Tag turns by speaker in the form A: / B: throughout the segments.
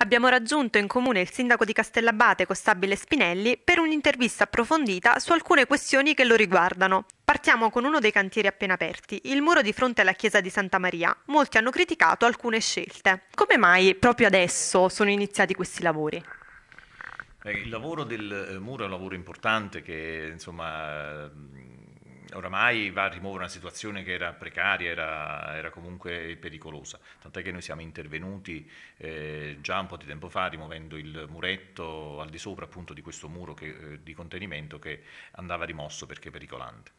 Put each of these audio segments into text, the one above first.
A: Abbiamo raggiunto in comune il sindaco di Castellabate, Costabile Spinelli, per un'intervista approfondita su alcune questioni che lo riguardano. Partiamo con uno dei cantieri appena aperti, il muro di fronte alla chiesa di Santa Maria. Molti hanno criticato alcune scelte. Come mai proprio adesso sono iniziati questi lavori?
B: Eh, il lavoro del eh, muro è un lavoro importante che insomma oramai va a rimuovere una situazione che era precaria, era, era comunque pericolosa, tant'è che noi siamo intervenuti eh, già un po' di tempo fa rimuovendo il muretto al di sopra appunto di questo muro che, eh, di contenimento che andava rimosso perché pericolante.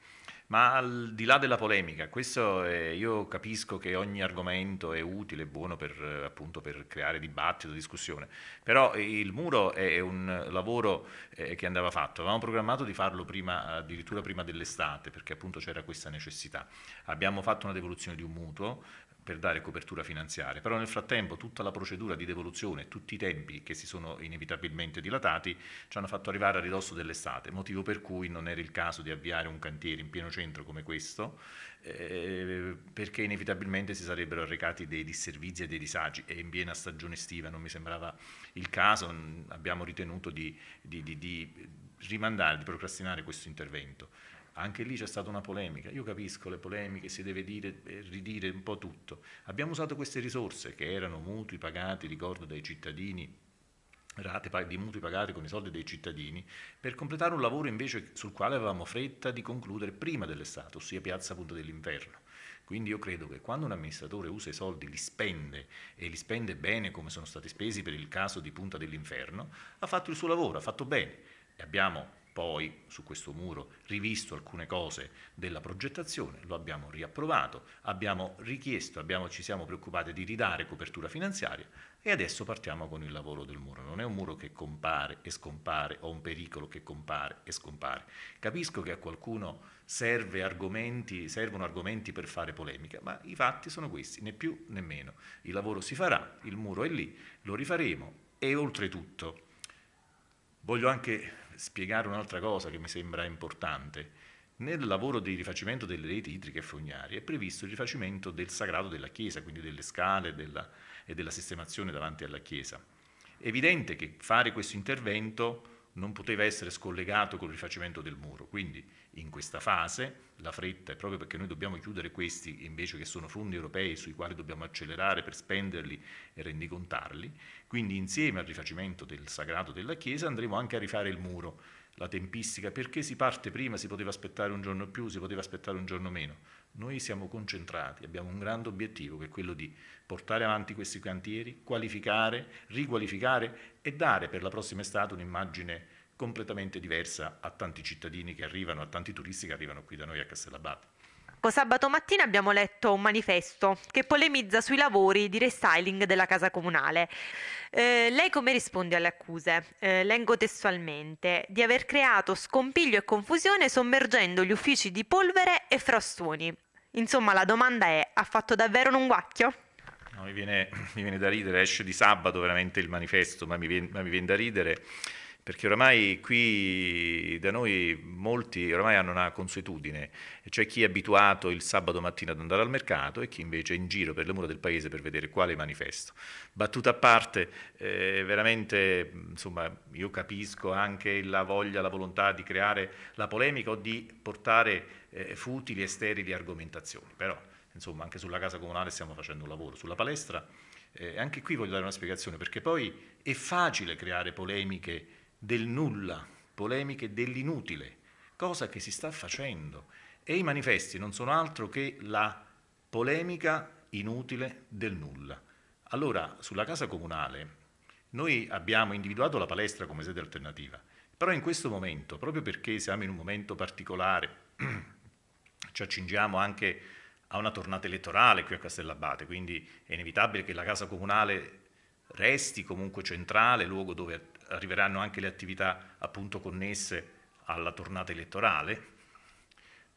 B: Ma al di là della polemica, questo è, io capisco che ogni argomento è utile, e buono per, appunto, per creare dibattito, discussione, però il muro è un lavoro eh, che andava fatto, avevamo programmato di farlo prima, addirittura prima dell'estate perché appunto c'era questa necessità. Abbiamo fatto una devoluzione di un mutuo per dare copertura finanziaria, però nel frattempo tutta la procedura di devoluzione, tutti i tempi che si sono inevitabilmente dilatati ci hanno fatto arrivare a ridosso dell'estate, motivo per cui non era il caso di avviare un cantiere in pieno centro come questo, eh, perché inevitabilmente si sarebbero arrecati dei disservizi e dei disagi e in piena stagione estiva non mi sembrava il caso, abbiamo ritenuto di, di, di, di rimandare, di procrastinare questo intervento. Anche lì c'è stata una polemica. Io capisco le polemiche, si deve dire e ridire un po' tutto. Abbiamo usato queste risorse che erano mutui pagati, ricordo, dai cittadini rate di mutui pagati con i soldi dei cittadini, per completare un lavoro invece sul quale avevamo fretta di concludere prima dell'estate, ossia piazza Punta dell'Inferno. Quindi io credo che quando un amministratore usa i soldi, li spende e li spende bene come sono stati spesi per il caso di Punta dell'Inferno, ha fatto il suo lavoro, ha fatto bene. E abbiamo poi su questo muro rivisto alcune cose della progettazione, lo abbiamo riapprovato, abbiamo richiesto, abbiamo, ci siamo preoccupati di ridare copertura finanziaria e adesso partiamo con il lavoro del muro. Non è un muro che compare e scompare o un pericolo che compare e scompare. Capisco che a qualcuno serve argomenti, servono argomenti per fare polemica, ma i fatti sono questi, né più né meno. Il lavoro si farà, il muro è lì, lo rifaremo e oltretutto voglio anche spiegare un'altra cosa che mi sembra importante. Nel lavoro di rifacimento delle reti idriche e fognarie è previsto il rifacimento del sagrato della chiesa, quindi delle scale della, e della sistemazione davanti alla chiesa. È evidente che fare questo intervento non poteva essere scollegato col rifacimento del muro. Quindi in questa fase la fretta è proprio perché noi dobbiamo chiudere questi invece che sono fondi europei sui quali dobbiamo accelerare per spenderli e rendicontarli. Quindi insieme al rifacimento del sagrato della Chiesa andremo anche a rifare il muro. La tempistica, perché si parte prima, si poteva aspettare un giorno più, si poteva aspettare un giorno meno noi siamo concentrati, abbiamo un grande obiettivo che è quello di portare avanti questi cantieri, qualificare, riqualificare e dare per la prossima estate un'immagine completamente diversa a tanti cittadini che arrivano, a tanti turisti che arrivano qui da noi a Castellabate.
A: Ecco, sabato mattina abbiamo letto un manifesto che polemizza sui lavori di restyling della casa comunale. Eh, lei come risponde alle accuse? Eh, leggo testualmente di aver creato scompiglio e confusione sommergendo gli uffici di polvere e frastuoni. Insomma, la domanda è: ha fatto davvero un guacchio?
B: No, mi, viene, mi viene da ridere, esce di sabato veramente il manifesto, ma mi viene, ma mi viene da ridere perché oramai qui da noi molti oramai hanno una consuetudine, c'è cioè chi è abituato il sabato mattina ad andare al mercato e chi invece è in giro per le mura del paese per vedere quale manifesto. Battuta a parte, eh, veramente insomma, io capisco anche la voglia, la volontà di creare la polemica o di portare eh, futili e sterili argomentazioni, però insomma anche sulla casa comunale stiamo facendo un lavoro, sulla palestra eh, anche qui voglio dare una spiegazione perché poi è facile creare polemiche del nulla, polemiche dell'inutile, cosa che si sta facendo. E i manifesti non sono altro che la polemica inutile del nulla. Allora, sulla casa comunale, noi abbiamo individuato la palestra come sede alternativa, però in questo momento, proprio perché siamo in un momento particolare, ci accingiamo anche a una tornata elettorale qui a Castellabate, quindi è inevitabile che la casa comunale resti comunque centrale, luogo dove arriveranno anche le attività appunto connesse alla tornata elettorale,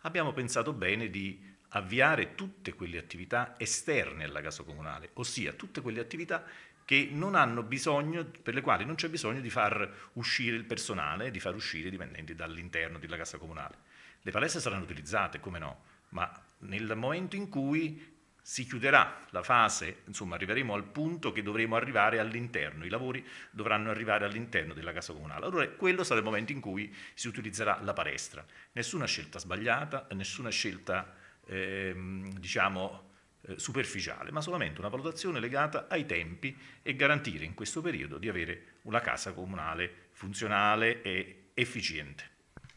B: abbiamo pensato bene di avviare tutte quelle attività esterne alla casa comunale, ossia tutte quelle attività che non hanno bisogno, per le quali non c'è bisogno di far uscire il personale, di far uscire i dipendenti dall'interno della casa comunale. Le palestre saranno utilizzate, come no, ma nel momento in cui si chiuderà la fase, insomma arriveremo al punto che dovremo arrivare all'interno, i lavori dovranno arrivare all'interno della casa comunale. Allora quello sarà il momento in cui si utilizzerà la palestra. Nessuna scelta sbagliata, nessuna scelta ehm, diciamo eh, superficiale, ma solamente una valutazione legata ai tempi e garantire in questo periodo di avere una casa comunale funzionale e efficiente.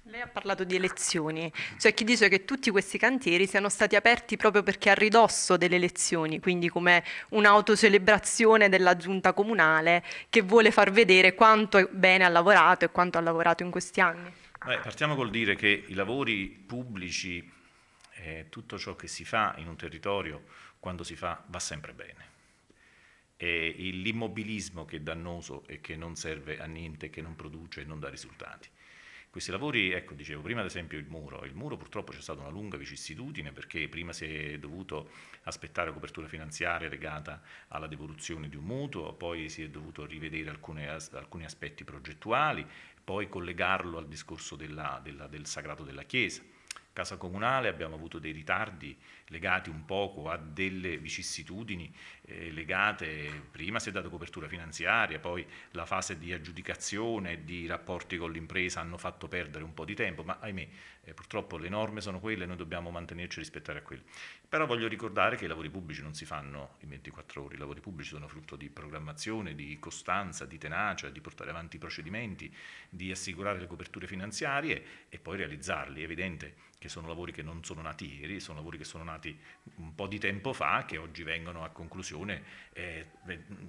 A: Lei ha parlato di elezioni, cioè chi dice che tutti questi cantieri siano stati aperti proprio perché a ridosso delle elezioni, quindi come un'autocelebrazione della giunta comunale che vuole far vedere quanto bene ha lavorato e quanto ha lavorato in questi anni.
B: Beh, partiamo col dire che i lavori pubblici, eh, tutto ciò che si fa in un territorio, quando si fa, va sempre bene. E l'immobilismo che è dannoso e che non serve a niente, che non produce e non dà risultati. Questi lavori, ecco, dicevo prima ad esempio il muro, il muro purtroppo c'è stata una lunga vicissitudine perché prima si è dovuto aspettare copertura finanziaria legata alla devoluzione di un mutuo, poi si è dovuto rivedere alcune, alcuni aspetti progettuali, poi collegarlo al discorso della, della, del sagrato della Chiesa Casa Comunale abbiamo avuto dei ritardi legati un poco a delle vicissitudini eh, legate, prima si è data copertura finanziaria, poi la fase di aggiudicazione e di rapporti con l'impresa hanno fatto perdere un po' di tempo, ma ahimè eh, purtroppo le norme sono quelle, e noi dobbiamo mantenerci e rispettare a quelle. Però voglio ricordare che i lavori pubblici non si fanno in 24 ore, i lavori pubblici sono frutto di programmazione, di costanza, di tenacia, di portare avanti i procedimenti, di assicurare le coperture finanziarie e poi realizzarli, è evidente che sono lavori che non sono nati ieri, sono lavori che sono nati un po' di tempo fa, che oggi vengono a conclusione, eh,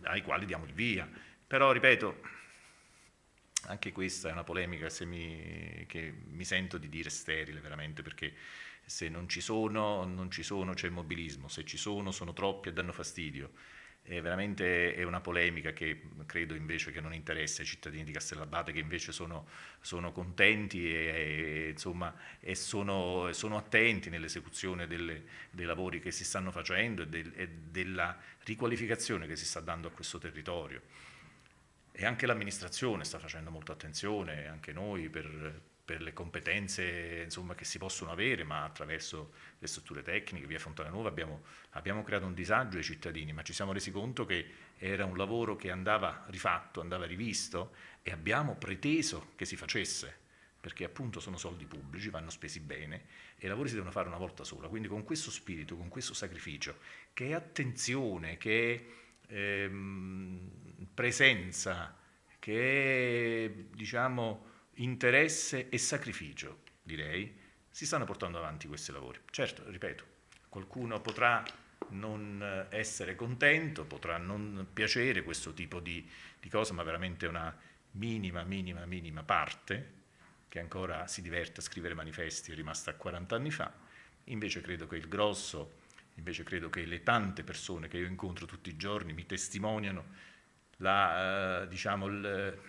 B: ai quali diamo il via. Però, ripeto, anche questa è una polemica mi, che mi sento di dire sterile veramente, perché se non ci sono, non ci sono, c'è immobilismo, se ci sono, sono troppi e danno fastidio è veramente è una polemica che credo invece che non interessa ai cittadini di Castellabate che invece sono, sono contenti e, e, insomma, e sono, sono, attenti nell'esecuzione dei lavori che si stanno facendo e, del, e della riqualificazione che si sta dando a questo territorio. E anche l'amministrazione sta facendo molta attenzione, anche noi per, per le competenze insomma, che si possono avere, ma attraverso le strutture tecniche, via Fontananova, abbiamo, abbiamo creato un disagio ai cittadini, ma ci siamo resi conto che era un lavoro che andava rifatto, andava rivisto e abbiamo preteso che si facesse, perché appunto sono soldi pubblici, vanno spesi bene e i lavori si devono fare una volta sola. Quindi con questo spirito, con questo sacrificio, che è attenzione, che è ehm, presenza, che è diciamo interesse e sacrificio, direi, si stanno portando avanti questi lavori. Certo, ripeto, qualcuno potrà non eh, essere contento, potrà non piacere questo tipo di, di cosa, ma veramente una minima, minima, minima parte che ancora si diverte a scrivere manifesti è rimasta 40 anni fa. Invece credo che il grosso, invece credo che le tante persone che io incontro tutti i giorni mi testimoniano la, eh, diciamo, il,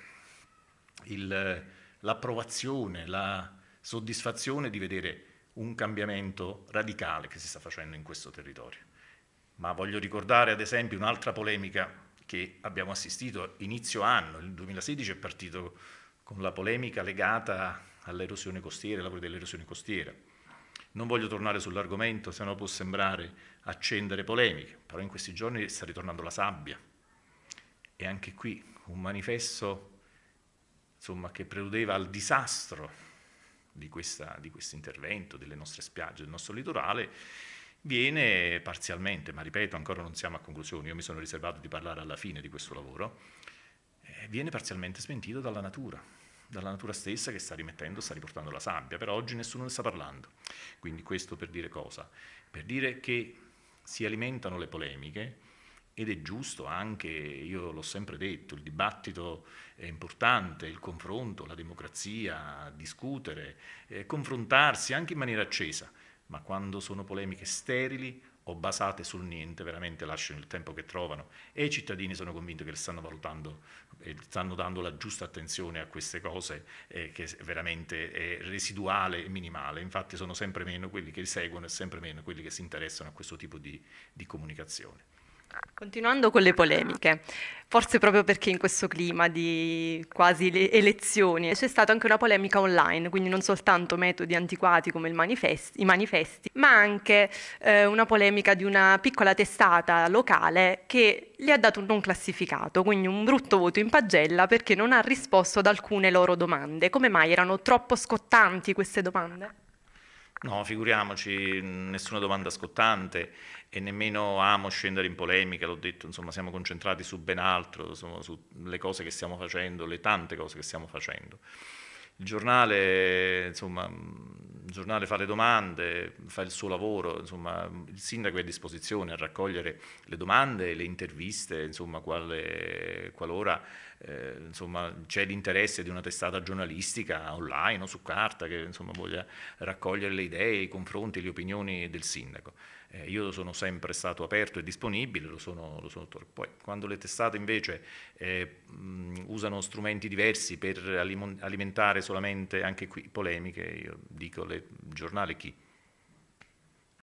B: il l'approvazione, la soddisfazione di vedere un cambiamento radicale che si sta facendo in questo territorio. Ma voglio ricordare ad esempio un'altra polemica che abbiamo assistito inizio anno, il 2016 è partito con la polemica legata all'erosione costiera, ai lavori dell'erosione costiera. Non voglio tornare sull'argomento, se no può sembrare accendere polemiche, però in questi giorni sta ritornando la sabbia. E anche qui un manifesto insomma, che preludeva al disastro di, questa, di questo intervento, delle nostre spiagge, del nostro litorale, viene parzialmente, ma ripeto, ancora non siamo a conclusione, io mi sono riservato di parlare alla fine di questo lavoro, eh, viene parzialmente smentito dalla natura, dalla natura stessa che sta rimettendo, sta riportando la sabbia, però oggi nessuno ne sta parlando. Quindi questo per dire cosa? Per dire che si alimentano le polemiche, ed è giusto anche, io l'ho sempre detto, il dibattito è importante, il confronto, la democrazia, discutere, eh, confrontarsi anche in maniera accesa, ma quando sono polemiche sterili o basate sul niente, veramente lasciano il tempo che trovano e i cittadini sono convinti che stanno valutando e eh, stanno dando la giusta attenzione a queste cose eh, che veramente è residuale e minimale, infatti sono sempre meno quelli che seguono e sempre meno quelli che si interessano a questo tipo di, di comunicazione.
A: Continuando con le polemiche, forse proprio perché in questo clima di quasi le elezioni c'è stata anche una polemica online, quindi non soltanto metodi antiquati come manifesti, i manifesti, ma anche eh, una polemica di una piccola testata locale che gli ha dato un non classificato, quindi un brutto voto in pagella perché non ha risposto ad alcune loro domande. Come mai erano troppo scottanti queste domande?
B: No, figuriamoci, nessuna domanda scottante e nemmeno amo scendere in polemica, l'ho detto, insomma siamo concentrati su ben altro, sulle cose che stiamo facendo, le tante cose che stiamo facendo. Il giornale, insomma, il giornale fa le domande, fa il suo lavoro, insomma, il sindaco è a disposizione a raccogliere le domande, le interviste, insomma, quale, qualora eh, insomma, c'è l'interesse di una testata giornalistica online o su carta che insomma, voglia raccogliere le idee, i confronti, le opinioni del sindaco. Eh, io sono sempre stato aperto e disponibile, lo sono, lo sono Poi, quando le testate invece eh, mh, usano strumenti diversi per alimentare solamente anche qui polemiche, io dico le giornale chi?